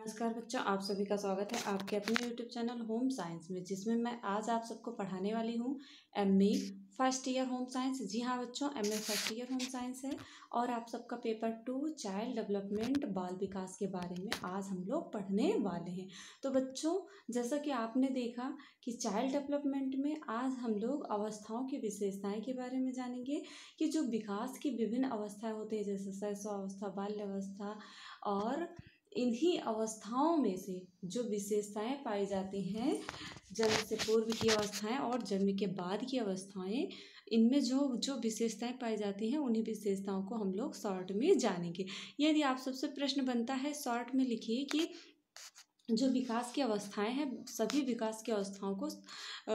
नमस्कार बच्चों आप सभी का स्वागत है आपके अपने यूट्यूब चैनल होम साइंस में जिसमें मैं आज आप सबको पढ़ाने वाली हूँ M A first year home science जी हाँ बच्चों M A first year home science है और आप सबका पेपर टू चाइल्ड डेवलपमेंट बाल विकास के बारे में आज हम लोग पढ़ने वाले हैं तो बच्चों जैसा कि आपने देखा कि चाइल्ड डेवलपमेंट में आज हम लोग अवस्थाओं की विशेषताएँ के बारे में जानेंगे कि जो विकास की विभिन्न अवस्थाएँ होती है जैसे अवस्था बाल्यवस्था और इन्हीं अवस्थाओं में से जो विशेषताएं पाई जाती हैं जन्म से पूर्व की अवस्थाएं और जन्म के बाद की अवस्थाएं इनमें जो जो विशेषताएं पाई जाती हैं उन्हीं विशेषताओं को हम लोग शॉर्ट में जानेंगे यदि आप सबसे प्रश्न बनता है शॉर्ट में लिखिए कि जो विकास की अवस्थाएँ हैं सभी विकास की अवस्थाओं को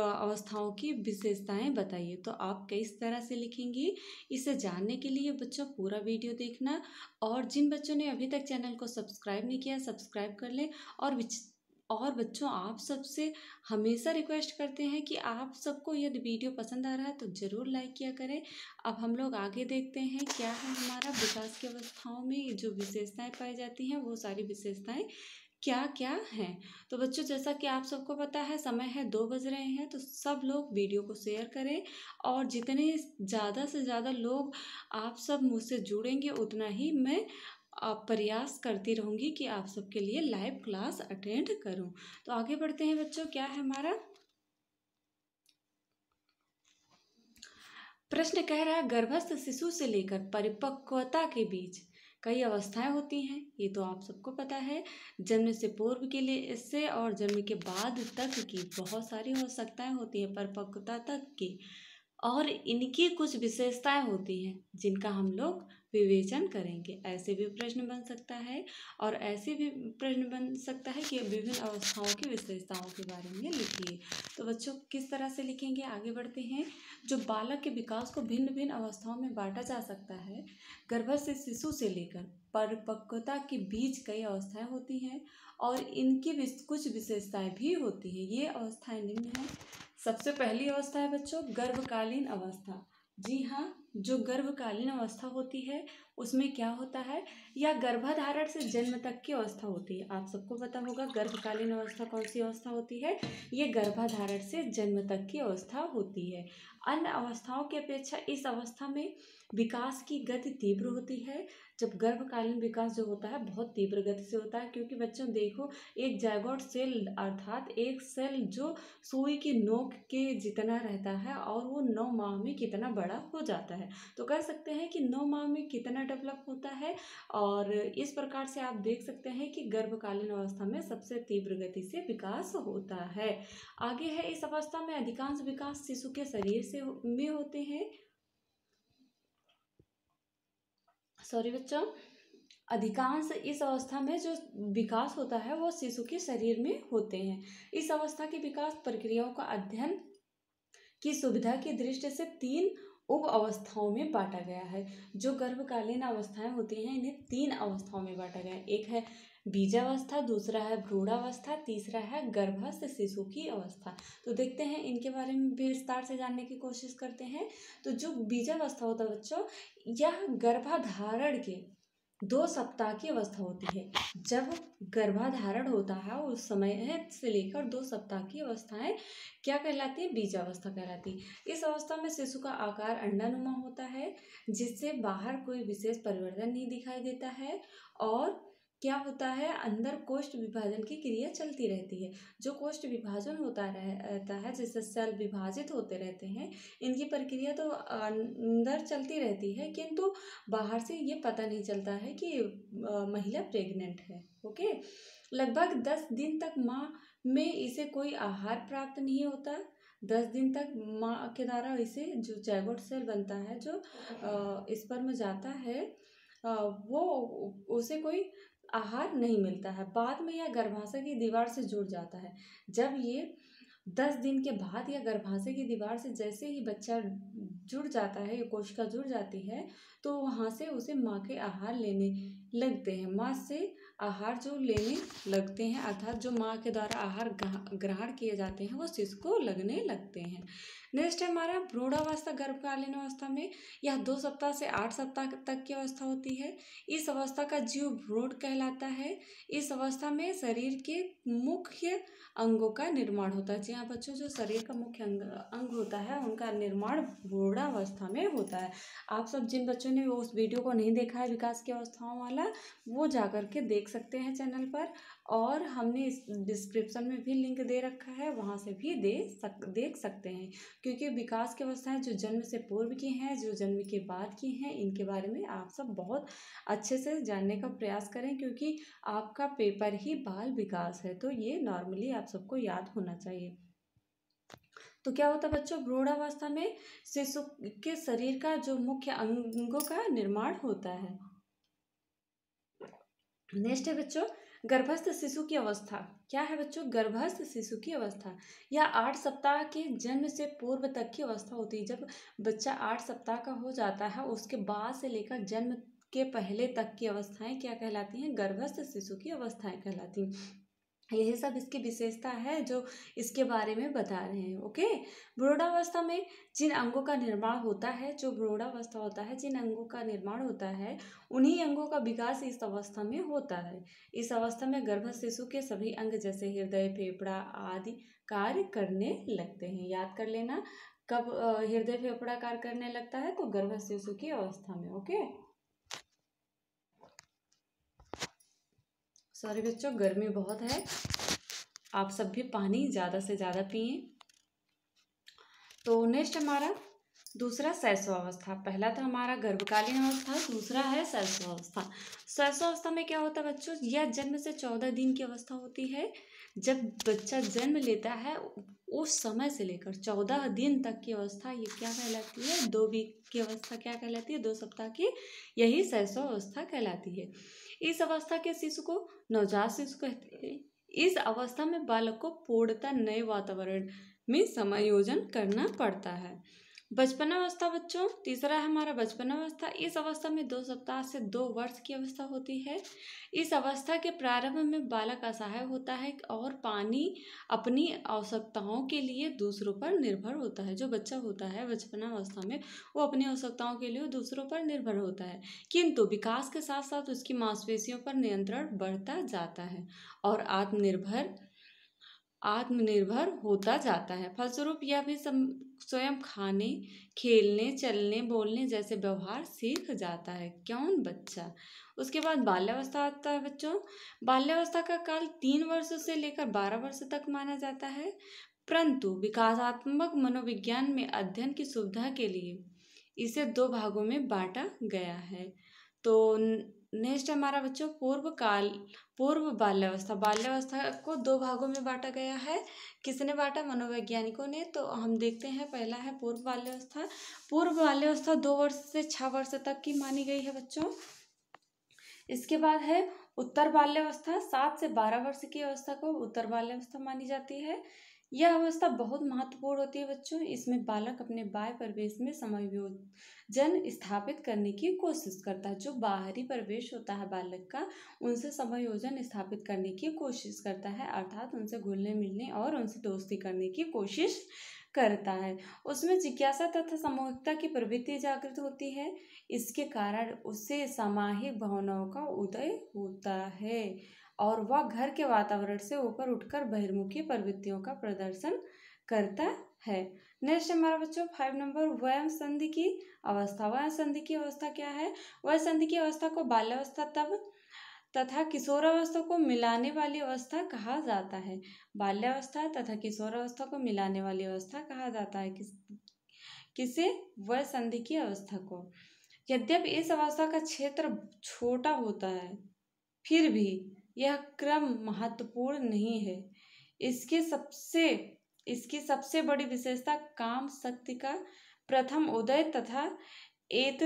अवस्थाओं की विशेषताएँ बताइए तो आप किस तरह से लिखेंगी इसे जानने के लिए बच्चों पूरा वीडियो देखना और जिन बच्चों ने अभी तक चैनल को सब्सक्राइब नहीं किया सब्सक्राइब कर ले और और बच्चों आप सबसे हमेशा रिक्वेस्ट करते हैं कि आप सबको यदि वीडियो पसंद आ रहा है तो ज़रूर लाइक किया करें अब हम लोग आगे देखते हैं क्या है हमारा विकास की अवस्थाओं में जो विशेषताएं पाई जाती हैं वो सारी विशेषताएं क्या क्या है तो बच्चों जैसा कि आप सबको पता है समय है दो बज रहे हैं तो सब लोग वीडियो को शेयर करें और जितने ज़्यादा से ज़्यादा लोग आप सब मुझसे जुड़ेंगे उतना ही मैं प्रयास करती रहूँगी कि आप सबके लिए लाइव क्लास अटेंड करूँ तो आगे बढ़ते हैं बच्चों क्या है हमारा प्रश्न कह रहा है गर्भस्थ शिशु से लेकर परिपक्वता के बीच कई अवस्थाएं होती हैं ये तो आप सबको पता है जन्म से पूर्व के लिए इससे और जन्म के बाद तक की बहुत सारी आवश्यकताएँ होती हैं परिपक्वता तक की और इनकी कुछ विशेषताएं होती हैं जिनका हम लोग विवेचन करेंगे ऐसे भी प्रश्न बन सकता है और ऐसे भी प्रश्न बन सकता है कि विभिन्न अवस्थाओं की विशेषताओं के बारे में लिखिए तो बच्चों किस तरह से लिखेंगे आगे बढ़ते हैं जो बालक के विकास को भिन्न भिन्न अवस्थाओं में बांटा जा सकता है गर्भ से शिशु से लेकर परिपक्वता के बीच कई अवस्थाएँ होती हैं और इनकी कुछ विशेषताएँ भी होती हैं ये अवस्थाएँ निम्न हैं सबसे पहली अवस्था है बच्चों गर्भकालीन अवस्था जी हाँ जो गर्भकालीन अवस्था होती है उसमें क्या होता है या गर्भाधारण से जन्म तक की अवस्था होती है आप सबको पता होगा गर्भकालीन अवस्था कौन सी अवस्था होती है ये गर्भाधारण से जन्म तक की अवस्था होती है अन्य अवस्थाओं की अपेक्षा इस अवस्था में विकास की गति तीव्र होती है जब गर्भकालीन विकास जो होता है बहुत तीव्र गति से होता है क्योंकि बच्चों देखो एक जैगोट सेल अर्थात एक सेल जो सुई की नोक के जितना रहता है और वो नौ माह में कितना बड़ा हो जाता है तो कह सकते हैं कि नौ माह में कितना डेवलप होता है और इस प्रकार से आप देख सकते हैं कि गर्भकालीन अवस्था में सबसे तीव्र गति से विकास होता है आगे है इस अवस्था में अधिकांश विकास शिशु के शरीर से में होते हैं सॉरी बच्चों अधिकांश इस अवस्था में जो विकास होता है वो शिशु के शरीर में होते हैं इस अवस्था की विकास प्रक्रियाओं का अध्ययन की सुविधा की दृष्टि से तीन उप अवस्थाओं में बांटा गया है जो गर्भकालीन अवस्थाएं होती हैं इन्हें तीन अवस्थाओं में बांटा गया है एक है बीजावस्था दूसरा है भ्रूणावस्था तीसरा है गर्भस्थ शिशु की अवस्था तो देखते हैं इनके बारे में भी विस्तार से जानने की कोशिश करते हैं तो जो बीजावस्था होता है बच्चों यह गर्भाधारण के दो सप्ताह की अवस्था होती है जब गर्भाधारण होता है उस समय से लेकर दो सप्ताह की अवस्थाएं क्या कहलाती है बीजावस्था कहलाती है इस अवस्था में शिशु का आकार अंडानुमा होता है जिससे बाहर कोई विशेष परिवर्तन नहीं दिखाई देता है और क्या होता है अंदर कोष्ठ विभाजन की क्रिया चलती रहती है जो कोष्ठ विभाजन होता रहता है जैसे सेल विभाजित होते रहते हैं इनकी प्रक्रिया तो अंदर चलती रहती है किंतु बाहर से ये पता नहीं चलता है कि महिला प्रेग्नेंट है ओके लगभग दस दिन तक माँ में इसे कोई आहार प्राप्त नहीं होता दस दिन तक माँ के द्वारा इसे जो जैगोट सेल बनता है जो इस पर में जाता है वो उसे कोई आहार नहीं मिलता है बाद में यह गर्भाशय की दीवार से जुड़ जाता है जब ये दस दिन के बाद या गर्भाशय की दीवार से जैसे ही बच्चा जुड़ जाता है या कोशिका जुड़ जाती है तो वहाँ से उसे माँ के आहार लेने लगते हैं माँ से आहार जो लेने लगते हैं अर्थात जो माँ के द्वारा आहार ग्रहण किए जाते हैं वो शिशु को लगने लगते हैं नेक्स्ट है हमारा भ्रूणावस्था गर्भकालीन अवस्था में यह दो सप्ताह से आठ सप्ताह तक की अवस्था होती है इस अवस्था का जीव भ्रूण कहलाता है इस अवस्था में शरीर के मुख्य अंगों का निर्माण होता है जी हाँ बच्चों जो शरीर का मुख्य अंग अंग होता है उनका निर्माण भ्रूणावस्था में होता है आप सब जिन बच्चों ने उस वीडियो को नहीं देखा है विकास की अवस्थाओं वाला वो जा करके देख सकते हैं चैनल पर और हमने इस डिस्क्रिप्शन में भी लिंक दे रखा है वहाँ से भी दे सक देख सकते हैं क्योंकि विकास की अवस्थाएं जो जन्म से पूर्व की हैं जो जन्म के बाद की हैं इनके बारे में आप सब बहुत अच्छे से जानने का प्रयास करें क्योंकि आपका पेपर ही बाल विकास है तो ये नॉर्मली आप सबको याद होना चाहिए तो क्या होता है बच्चों भ्रूढ़ावस्था में शिशु के शरीर का जो मुख्य अंगों का निर्माण होता है नेक्स्ट है बच्चों गर्भस्थ शिशु की अवस्था क्या है बच्चों गर्भस्थ शिशु की अवस्था या आठ सप्ताह के जन्म से पूर्व तक की अवस्था होती है जब बच्चा आठ सप्ताह का हो जाता है उसके बाद से लेकर जन्म के पहले तक की अवस्थाएं क्या कहलाती हैं गर्भस्थ शिशु की अवस्थाएं कहलाती हैं यही सब इसकी विशेषता है जो इसके बारे में बता रहे हैं ओके बुढ़ावस्था में जिन अंगों का निर्माण होता है जो बुढ़ावस्था होता है जिन अंगों का निर्माण होता है उन्हीं अंगों का विकास इस अवस्था में होता है इस अवस्था में गर्भ शिशु के सभी अंग जैसे हृदय फेफड़ा आदि कार्य करने लगते हैं याद कर लेना कब हृदय फेफड़ा कार्य करने लगता है तो गर्भ शिशु की अवस्था में ओके सॉरी बच्चों गर्मी बहुत है आप सब भी पानी ज़्यादा से ज़्यादा पिए तो नेक्स्ट हमारा दूसरा अवस्था पहला था तो हमारा गर्भकालीन अवस्था दूसरा है अवस्था सैसो अवस्था में क्या होता है बच्चों यह जन्म से चौदह दिन की अवस्था होती है जब बच्चा जन्म लेता है उस समय से लेकर चौदह दिन तक की अवस्था ये क्या कहलाती है दो वीक की अवस्था क्या कहलाती है दो सप्ताह की यही शैशव अवस्था कहलाती है इस अवस्था के शिशु को नवजात शिशु कहते हैं इस अवस्था में बालक को पूर्णतः नए वातावरण में समायोजन करना पड़ता है बचपन अवस्था बच्चों तीसरा है हमारा बचपन अवस्था इस अवस्था में दो सप्ताह से दो वर्ष की अवस्था होती है इस अवस्था के प्रारंभ में बालक असहाय होता है और पानी अपनी आवश्यकताओं के लिए दूसरों पर निर्भर होता है जो बच्चा होता है बचपन अवस्था में वो अपनी आवश्यकताओं के लिए दूसरों पर निर्भर होता है किंतु विकास के साथ साथ उसकी मांसपेशियों पर नियंत्रण बढ़ता जाता है और आत्मनिर्भर आत्मनिर्भर होता जाता है फलस्वरूप यह भी सम स्वयं खाने खेलने चलने बोलने जैसे व्यवहार सीख जाता है कौन बच्चा उसके बाद बाल्यावस्था आता है बच्चों बाल्यावस्था का काल तीन वर्ष से लेकर बारह वर्ष तक माना जाता है परंतु विकासात्मक मनोविज्ञान में अध्ययन की सुविधा के लिए इसे दो भागों में बांटा गया है तो नेक्स्ट हमारा बच्चों पूर्व काल पूर्व बाल्यावस्था बाल्यावस्था को दो भागों में बांटा गया है किसने बांटा मनोवैज्ञानिकों ने तो हम देखते हैं पहला है पूर्व बाल्यावस्था पूर्व बाल्यावस्था दो वर्ष से छः वर्ष तक की मानी गई है बच्चों इसके बाद है उत्तर बाल्यावस्था सात से बारह वर्ष की अवस्था को उत्तर बाल्यावस्था मानी जाती है यह अवस्था बहुत महत्वपूर्ण होती है बच्चों इसमें बालक अपने बाह्य परिवेश में समयोजन स्थापित करने की कोशिश करता है जो बाहरी परिवेश होता है बालक का उनसे समयोजन स्थापित करने की कोशिश करता है अर्थात उनसे घुलने मिलने और उनसे दोस्ती करने की कोशिश करता है उसमें जिज्ञासा तथा सामूहिकता की प्रवृत्ति जागृत होती है इसके कारण उससे सामाहिक भावनाओं का उदय होता है और वह घर के वातावरण से ऊपर उठकर बहिर्मुखी प्रवृत्तियों का प्रदर्शन करता है नेक्स्ट हमारा बच्चों फाइव नंबर वयम संधि की अवस्था वयम संधि की अवस्था क्या है वह संधि की अवस्था को बाल्यावस्था तब तथा किशोरावस्था को मिलाने वाली अवस्था कहा जाता है बाल्यावस्था तथा किशोरावस्था को मिलाने वाली अवस्था कहा जाता है किस किसे वह संधि की अवस्था को यद्यपि इस अवस्था का क्षेत्र छोटा होता है फिर भी यह क्रम महत्वपूर्ण नहीं है इसके सबसे इसकी सबसे बड़ी विशेषता काम शक्ति का प्रथम उदय तथा एक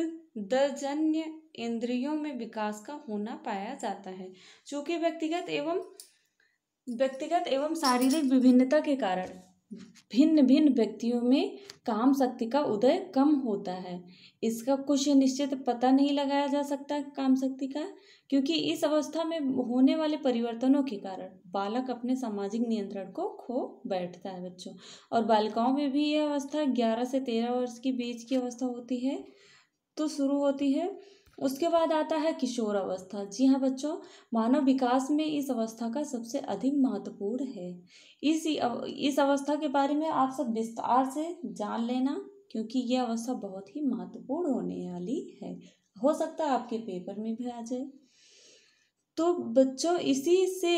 दर्जन्य इंद्रियों में विकास का होना पाया जाता है चूंकि व्यक्तिगत एवं व्यक्तिगत एवं शारीरिक विभिन्नता के कारण भिन्न भिन्न व्यक्तियों में काम शक्ति का उदय कम होता है इसका कुछ निश्चित पता नहीं लगाया जा सकता काम शक्ति का क्योंकि इस अवस्था में होने वाले परिवर्तनों के कारण बालक अपने सामाजिक नियंत्रण को खो बैठता है बच्चों और बालिकाओं में भी यह अवस्था ग्यारह से तेरह वर्ष के बीच की अवस्था होती है तो शुरू होती है उसके बाद आता है किशोर अवस्था जी हाँ बच्चों मानव विकास में इस अवस्था का सबसे अधिक महत्वपूर्ण है इस इस अवस्था के बारे में आप सब विस्तार से जान लेना क्योंकि यह अवस्था बहुत ही महत्वपूर्ण होने वाली है हो सकता है आपके पेपर में भी आ जाए तो बच्चों इसी से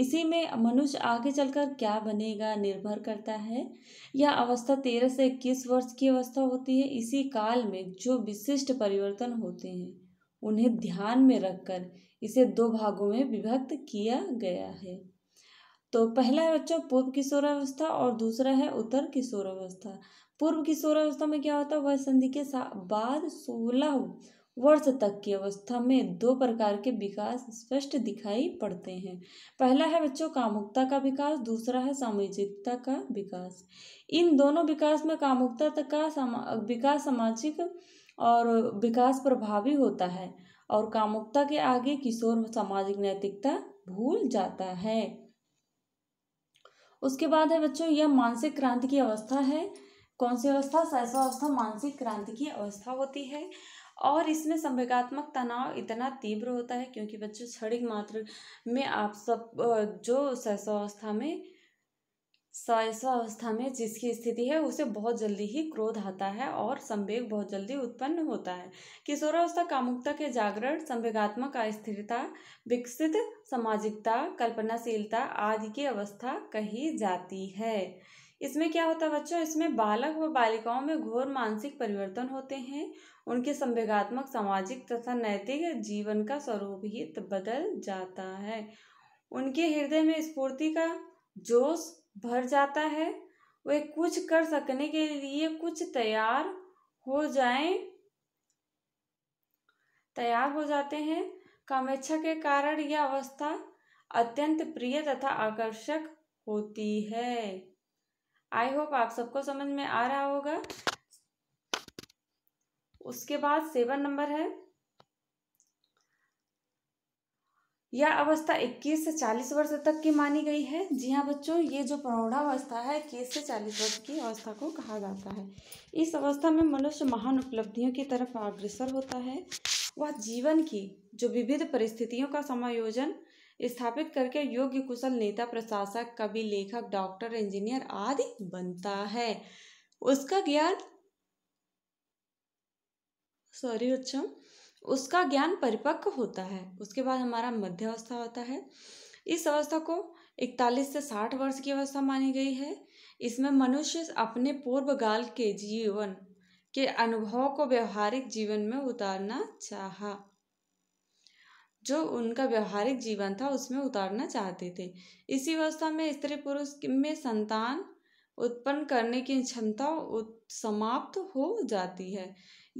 इसी में मनुष्य आगे चलकर क्या बनेगा निर्भर करता है यह अवस्था तेरह से इक्कीस वर्ष की अवस्था होती है इसी काल में जो विशिष्ट परिवर्तन होते हैं उन्हें ध्यान में रखकर इसे दो भागों में विभक्त किया गया है तो पहला है बच्चों पूर्व किशोरावस्था और दूसरा है उत्तर किशोरावस्था पूर्व किशोरावस्था में क्या होता है वह संधि के बाद सोलह वर्ष तक की अवस्था में दो प्रकार के विकास स्पष्ट दिखाई पड़ते हैं पहला है बच्चों कामुकता का विकास दूसरा है सामाजिकता का विकास इन दोनों विकास में कामुकता तक का समा, विकास सामाजिक और विकास प्रभावी होता है और कामुकता के आगे किशोर सामाजिक नैतिकता भूल जाता है उसके बाद है बच्चों यह मानसिक क्रांति की अवस्था है कौन सी अवस्था सहसा अवस्था मानसिक क्रांति की अवस्था होती है और इसमें संवेगात्मक तनाव इतना तीव्र होता है क्योंकि बच्चे क्षणिक मात्र में आप सब जो सहसावस्था में सहसावस्था में जिसकी स्थिति है उसे बहुत जल्दी ही क्रोध आता है और संवेग बहुत जल्दी उत्पन्न होता है किशोरावस्था कामुकता के जागरण संवेगात्मक अस्थिरता विकसित सामाजिकता कल्पनाशीलता आदि की अवस्था कही जाती है इसमें क्या होता है बच्चों इसमें बालक व बालिकाओं में घोर मानसिक परिवर्तन होते हैं उनके संवेगात्मक सामाजिक तथा नैतिक जीवन का स्वरूप ही बदल जाता है उनके हृदय में स्फूर्ति का जोश भर जाता है वे कुछ कर सकने के लिए कुछ तैयार हो जाएं तैयार हो जाते हैं कामेच्छा के कारण यह अवस्था अत्यंत प्रिय तथा आकर्षक होती है आई होप आप सबको समझ में आ रहा होगा उसके बाद सेवन नंबर है यह अवस्था 21 से 40 वर्ष तक की मानी गई है जी हाँ बच्चों ये जो अवस्था है इक्कीस से 40 वर्ष की अवस्था को कहा जाता है इस अवस्था में मनुष्य महान उपलब्धियों की तरफ अग्रसर होता है वह जीवन की जो विविध परिस्थितियों का समायोजन स्थापित करके योग्य कुशल नेता प्रशासक कवि लेखक डॉक्टर इंजीनियर आदि बनता है उसका ज्ञान सॉरी उच्चम उसका ज्ञान परिपक्व होता है उसके बाद हमारा मध्य अवस्था होता है इस अवस्था को 41 से 60 वर्ष की अवस्था मानी गई है इसमें मनुष्य अपने पूर्व काल के जीवन के अनुभव को व्यवहारिक जीवन में उतारना चाहा जो उनका व्यवहारिक जीवन था उसमें उतारना चाहते थे इसी अवस्था में स्त्री पुरुष में संतान उत्पन्न करने की क्षमता समाप्त हो जाती है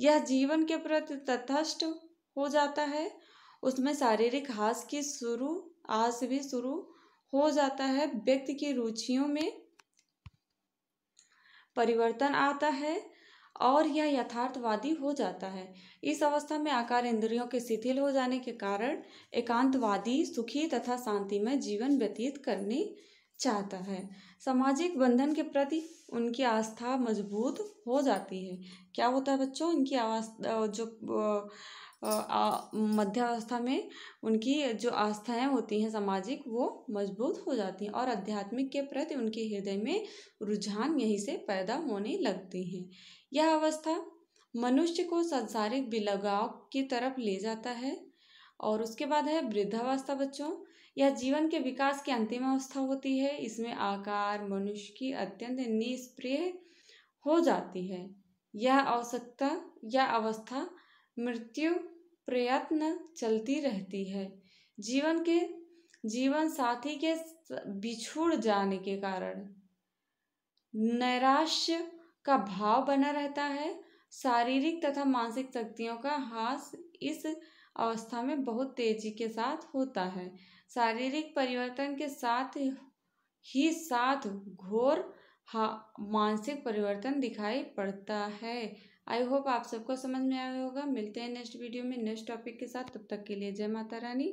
यह जीवन के प्रति तथस्थ हो जाता है उसमें शारीरिक हास की शुरू आस भी शुरू हो जाता है व्यक्ति की रुचियों में परिवर्तन आता है और यह यथार्थवादी हो जाता है इस अवस्था में आकार इंद्रियों के शिथिल हो जाने के कारण एकांतवादी सुखी तथा शांति में जीवन व्यतीत करने चाहता है सामाजिक बंधन के प्रति उनकी आस्था मजबूत हो जाती है क्या होता है बच्चों इनकी आवाज जो मध्यावस्था में उनकी जो आस्थाएं होती हैं सामाजिक वो मजबूत हो जाती हैं और आध्यात्मिक के प्रति उनके हृदय में रुझान यहीं से पैदा होने लगती हैं यह अवस्था मनुष्य को संसारिक बिलगाव की तरफ ले जाता है और उसके बाद है वृद्धावस्था बच्चों यह जीवन के विकास की अंतिम अवस्था होती है इसमें आकार मनुष्य की अत्यंत निष्प्रिय हो जाती है यह आवश्यकता यह अवस्था मृत्यु प्रयत्न चलती रहती है जीवन के जीवन साथी के बिछुड़ जाने के कारण नैराश्य का भाव बना रहता है शारीरिक तथा मानसिक शक्तियों का हास इस अवस्था में बहुत तेजी के साथ होता है शारीरिक परिवर्तन के साथ ही साथ घोर मानसिक परिवर्तन दिखाई पड़ता है आई होप आप सबको समझ में आया होगा मिलते हैं नेक्स्ट वीडियो में नेक्स्ट टॉपिक के साथ तब तक के लिए जय माता रानी